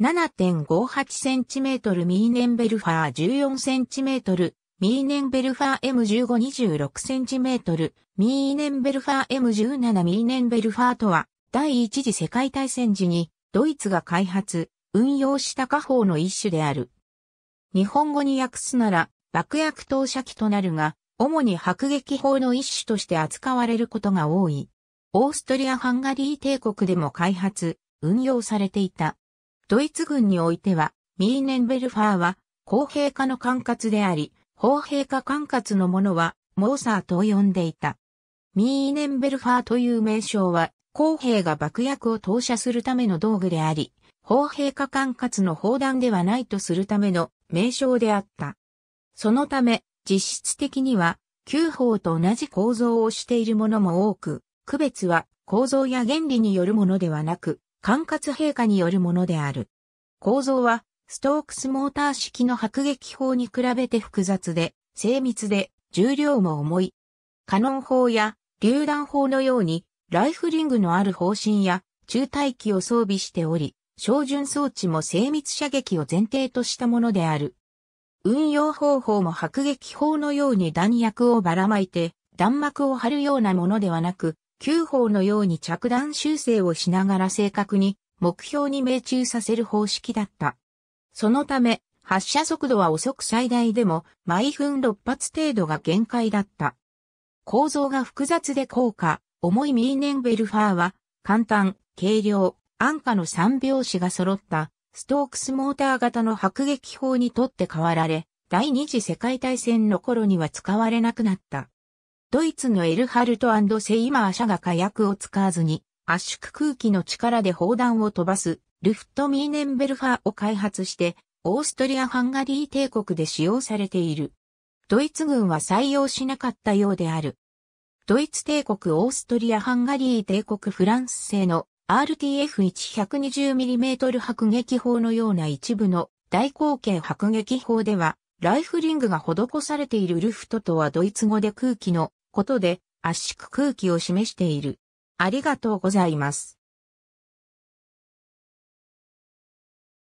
7.58cm ミーネンベルファー 14cm ミーネンベルファー M1526cm ミーネンベルファー M17 ミーネンベルファーとは第一次世界大戦時にドイツが開発、運用した火砲の一種である。日本語に訳すなら爆薬投射機となるが主に迫撃砲の一種として扱われることが多い。オーストリア・ハンガリー帝国でも開発、運用されていた。ドイツ軍においては、ミーネンベルファーは公平化の管轄であり、砲平化管轄のものはモーサーと呼んでいた。ミーネンベルファーという名称は、公平が爆薬を投射するための道具であり、砲平化管轄の砲弾ではないとするための名称であった。そのため、実質的には、旧法と同じ構造をしているものも多く、区別は構造や原理によるものではなく、管轄陛下によるものである。構造は、ストークスモーター式の迫撃砲に比べて複雑で、精密で、重量も重い。カノン砲や、榴弾砲のように、ライフリングのある砲身や、中隊機を装備しており、照準装置も精密射撃を前提としたものである。運用方法も迫撃砲のように弾薬をばらまいて、弾幕を張るようなものではなく、九法のように着弾修正をしながら正確に目標に命中させる方式だった。そのため、発射速度は遅く最大でも毎分6発程度が限界だった。構造が複雑で高価、重いミーネンベルファーは、簡単、軽量、安価の三拍子が揃った、ストークスモーター型の迫撃砲にとって変わられ、第二次世界大戦の頃には使われなくなった。ドイツのエルハルトセイマー社が火薬を使わずに圧縮空気の力で砲弾を飛ばすルフトミーネンベルファーを開発してオーストリア・ハンガリー帝国で使用されている。ドイツ軍は採用しなかったようである。ドイツ帝国オーストリア・ハンガリー帝国フランス製の RTF120mm 迫撃砲のような一部の大口径迫撃砲では、ライフリングが施されているルフトとはドイツ語で空気のことで圧縮空気を示している。ありがとうございます。